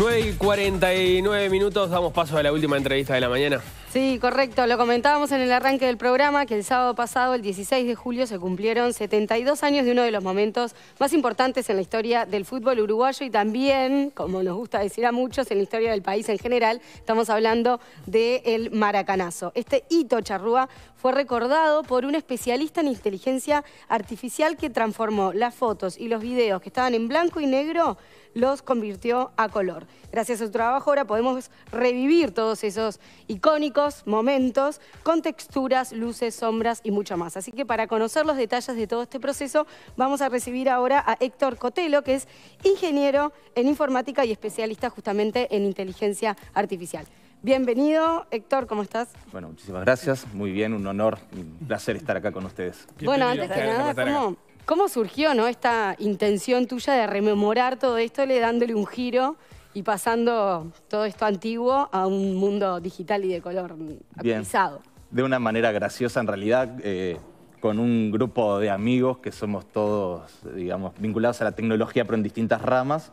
9 y 49 minutos, damos paso a la última entrevista de la mañana. Sí, correcto. Lo comentábamos en el arranque del programa que el sábado pasado, el 16 de julio, se cumplieron 72 años de uno de los momentos más importantes en la historia del fútbol uruguayo y también, como nos gusta decir a muchos, en la historia del país en general. Estamos hablando del maracanazo. Este hito charrúa fue recordado por un especialista en inteligencia artificial que transformó las fotos y los videos que estaban en blanco y negro los convirtió a color. Gracias a su trabajo ahora podemos revivir todos esos icónicos momentos con texturas, luces, sombras y mucho más. Así que para conocer los detalles de todo este proceso, vamos a recibir ahora a Héctor Cotelo, que es ingeniero en informática y especialista justamente en inteligencia artificial. Bienvenido, Héctor, ¿cómo estás? Bueno, muchísimas gracias, muy bien, un honor, un placer estar acá con ustedes. Bueno, antes que nada, ¿cómo, surgió ¿no? esta intención tuya de rememorar todo esto, le dándole un giro y pasando todo esto antiguo a un mundo digital y de color actualizado. De una manera graciosa, en realidad, eh, con un grupo de amigos que somos todos, digamos, vinculados a la tecnología, pero en distintas ramas.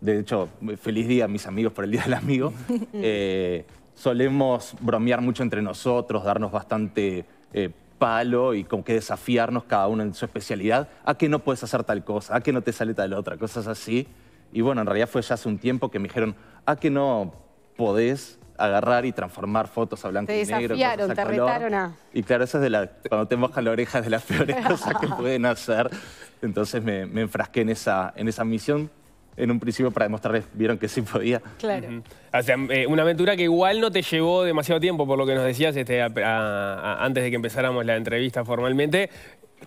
De hecho, feliz día a mis amigos por el Día del Amigo. Eh, solemos bromear mucho entre nosotros, darnos bastante eh, palo y como que desafiarnos cada uno en su especialidad. ¿A qué no puedes hacer tal cosa? ¿A qué no te sale tal otra? Cosas así. Y bueno, en realidad fue ya hace un tiempo que me dijeron, ¿a ah, que no podés agarrar y transformar fotos a blanco y negro. Desafiaron, te retaron a... Y claro, eso es de cuando te mojan la oreja de las peores cosas que pueden hacer. Entonces me, enfrasqué en esa, en esa misión. En un principio para demostrarles, vieron que sí podía. Claro. O sea, eh, una aventura que igual no te llevó demasiado tiempo, por lo que nos decías este, antes de que empezáramos la entrevista formalmente.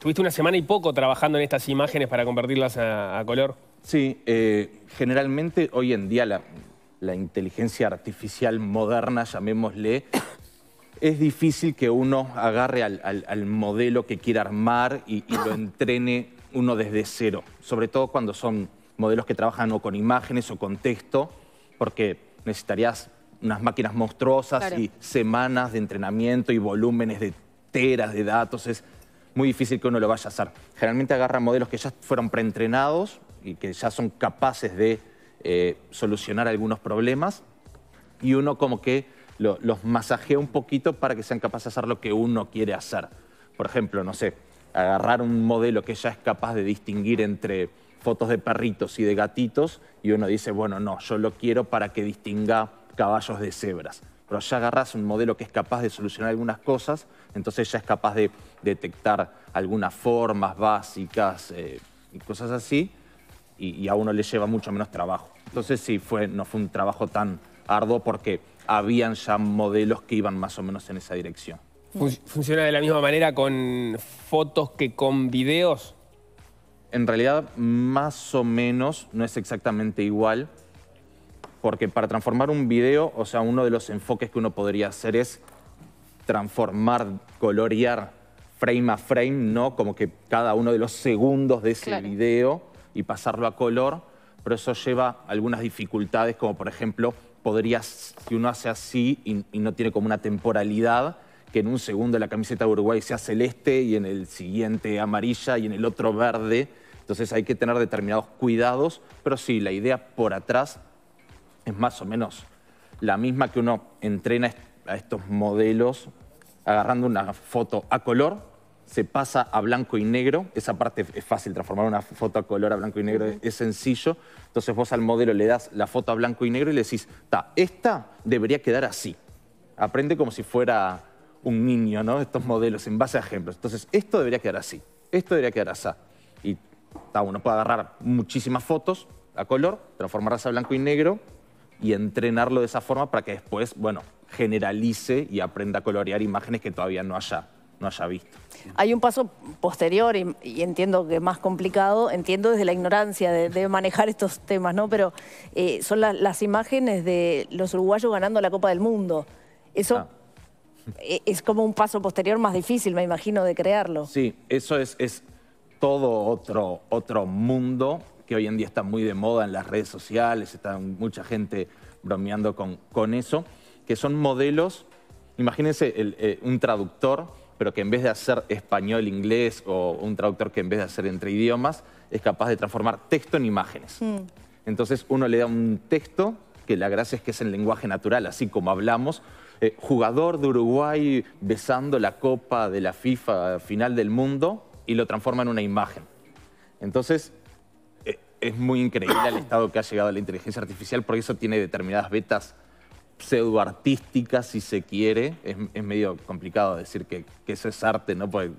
Tuviste una semana y poco trabajando en estas imágenes para convertirlas a, color. Sí, eh, generalmente hoy en día la, inteligencia artificial moderna, llamémosle, es difícil que uno agarre al, modelo que quiera armar y, lo entrene uno desde cero, sobre todo cuando son modelos que trabajan o con imágenes o con texto, porque necesitarías unas máquinas monstruosas y semanas de entrenamiento y volúmenes de teras de datos muy difícil que uno lo vaya a hacer. Generalmente agarra modelos que ya fueron preentrenados y que ya son capaces de eh, solucionar algunos problemas y uno como que los masajea un poquito para que sean capaces de hacer lo que uno quiere hacer. Por ejemplo, no sé, agarrar un modelo que ya es capaz de distinguir entre fotos de perritos y de gatitos y uno dice, bueno, no, yo lo quiero para que distinga caballos de cebras pero ya agarras un modelo que es capaz de solucionar algunas cosas, entonces ya es capaz de detectar algunas formas básicas eh, y cosas así, y, a uno le lleva mucho menos trabajo. Entonces sí, fue, no fue un trabajo tan arduo porque habían ya modelos que iban más o menos en esa dirección. ¿Funciona de la misma manera con fotos que con videos? En realidad, más o menos, no es exactamente igual, porque para transformar un video, o sea, uno de los enfoques que uno podría hacer es transformar, colorear frame a frame, ¿no? Como que cada uno de los segundos de ese video y pasarlo a color, pero eso lleva algunas dificultades, como por ejemplo, podrías, si uno hace así y, y no tiene como una temporalidad, que en un segundo la camiseta de Uruguay sea celeste y en el siguiente amarilla y en el otro verde. Entonces hay que tener determinados cuidados, pero sí, la idea por atrás es más o menos la misma que uno entrena a estos modelos agarrando una foto a color, se pasa a blanco y negro. Esa parte es fácil, transformar una foto a color a blanco y negro es sencillo. Entonces vos al modelo le das la foto a blanco y negro y le decís, ta, esta debería quedar así. Aprende como si fuera un niño, ¿no? Estos modelos en base a ejemplos. Entonces, esto debería quedar así, esto debería quedar así. Y ta, uno puede agarrar muchísimas fotos a color, transformarlas a blanco y negro y entrenarlo de esa forma para que después, bueno, generalice y aprenda a colorear imágenes que todavía no haya, no haya visto. Hay un paso posterior y, entiendo que más complicado, entiendo desde la ignorancia de, manejar estos temas, ¿no? Pero eh, son las imágenes de los uruguayos ganando la Copa del Mundo. Eso ah. e, es como un paso posterior más difícil, me imagino, de crearlo. Sí, eso es, todo otro, otro mundo que hoy en día está muy de moda en las redes sociales, está mucha gente bromeando con, con eso, que son modelos, imagínense eh, un traductor, pero que en vez de hacer español, inglés o un traductor que en vez de hacer entre idiomas, es capaz de transformar texto en imágenes. Mm. Entonces uno le da un texto, que la gracia es que es en lenguaje natural, así como hablamos, eh, jugador de Uruguay besando la copa de la FIFA final del mundo y lo transforma en una imagen. Entonces, es muy increíble el estado que ha llegado la inteligencia artificial, porque eso tiene determinadas vetas pseudoartísticas, si se quiere. Es, medio complicado decir que, eso es arte, ¿no? Porque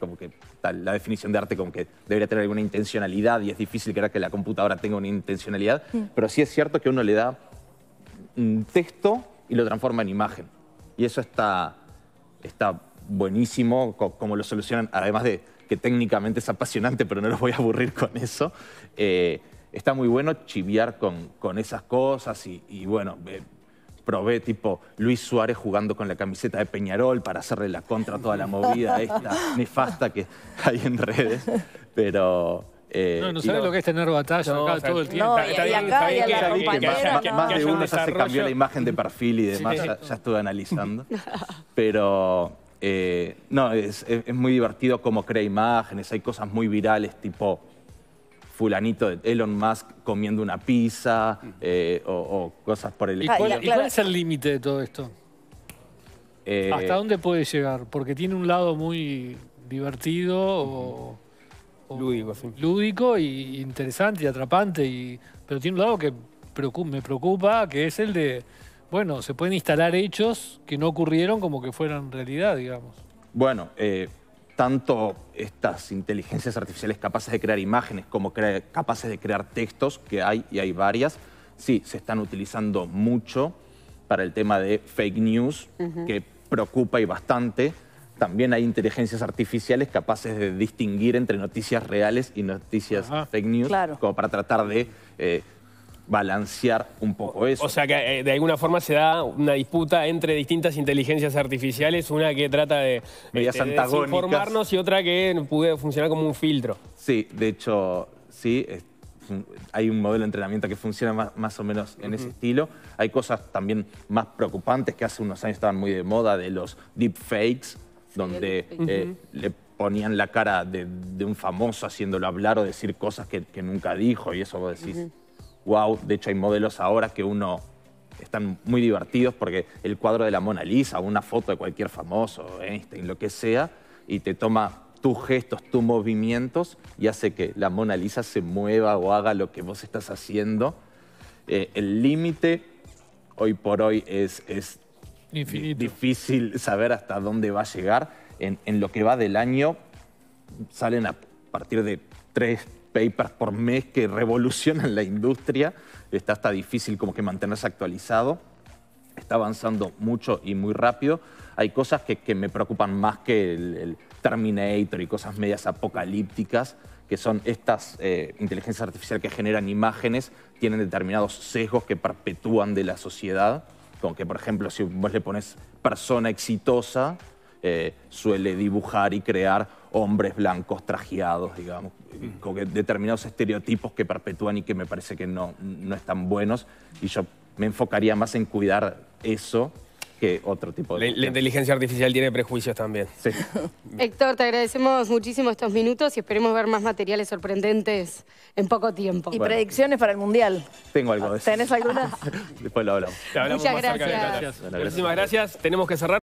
como que la definición de arte como que debería tener alguna intencionalidad y es difícil creer que la computadora tenga una intencionalidad. Pero sí es cierto que uno le da un texto y lo transforma en imagen. Y eso está, está buenísimo, como lo solucionan, además de que técnicamente es apasionante, pero no los voy a aburrir con eso. Eh, está muy bueno chiviar con, con esas cosas y, bueno, probé tipo Luis Suárez jugando con la camiseta de Peñarol para hacerle la contra toda la movida esta nefasta que hay en redes, pero... Eh, no, sabes lo, que es tener batalla todo el tiempo. bien, la más, de uno ya se cambió la imagen de perfil y demás, ya, ya estuve analizando. pero eh, no, es, muy divertido cómo crea imágenes, hay cosas muy virales, tipo fulanito de Elon Musk comiendo una pizza eh, o, cosas por el estilo. ¿Y cuál es el límite de todo esto? Eh, ¿Hasta dónde puede llegar? Porque tiene un lado muy divertido o, lúdico, sí. lúdico y interesante y atrapante, y, pero tiene un lado que me preocupa, que es el de bueno, se pueden instalar hechos que no ocurrieron como que fueran realidad, digamos. Bueno, eh, tanto estas inteligencias artificiales capaces de crear imágenes como capaces de crear textos, que hay y hay varias, sí, se están utilizando mucho para el tema de fake news, que preocupa y bastante. También hay inteligencias artificiales capaces de distinguir entre noticias reales y noticias fake news, como para tratar de... Eh, balancear un poco eso. O sea que eh, de alguna forma se da una disputa entre distintas inteligencias artificiales, una que trata de, este, informarnos y otra que puede funcionar como un filtro. Sí, de hecho, sí, hay un modelo de entrenamiento que funciona más, o menos en ese estilo. Hay cosas también más preocupantes que hace unos años estaban muy de moda, de los deepfakes, donde eh, le ponían la cara de, un famoso haciéndolo hablar o decir cosas que, nunca dijo y eso vos decís wow. De hecho, hay modelos ahora que uno están muy divertidos porque el cuadro de la Mona Lisa, una foto de cualquier famoso, Einstein, lo que sea, y te toma tus gestos, tus movimientos y hace que la Mona Lisa se mueva o haga lo que vos estás haciendo. Eh, el límite hoy por hoy es, es difícil saber hasta dónde va a llegar. En, en, lo que va del año salen a partir de tres papers por mes que revolucionan la industria. Está hasta difícil como que mantenerse actualizado. Está avanzando mucho y muy rápido. Hay cosas que, me preocupan más que el, Terminator y cosas medias apocalípticas, que son estas eh, inteligencias artificiales que generan imágenes, tienen determinados sesgos que perpetúan de la sociedad. Como que, por ejemplo, si vos le pones persona exitosa, eh, suele dibujar y crear hombres blancos trajeados, digamos, mm. con determinados estereotipos que perpetúan y que me parece que no, no están buenos. Y yo me enfocaría más en cuidar eso que otro tipo de... La, inteligencia artificial tiene prejuicios también. Héctor, te agradecemos muchísimo estos minutos y esperemos ver más materiales sorprendentes en poco tiempo. ¿Y predicciones para el Mundial? Tengo algo de eso. ¿Tenés algunas? Después lo hablamos. Muchas gracias. Muchísimas gracias. Tenemos que cerrar.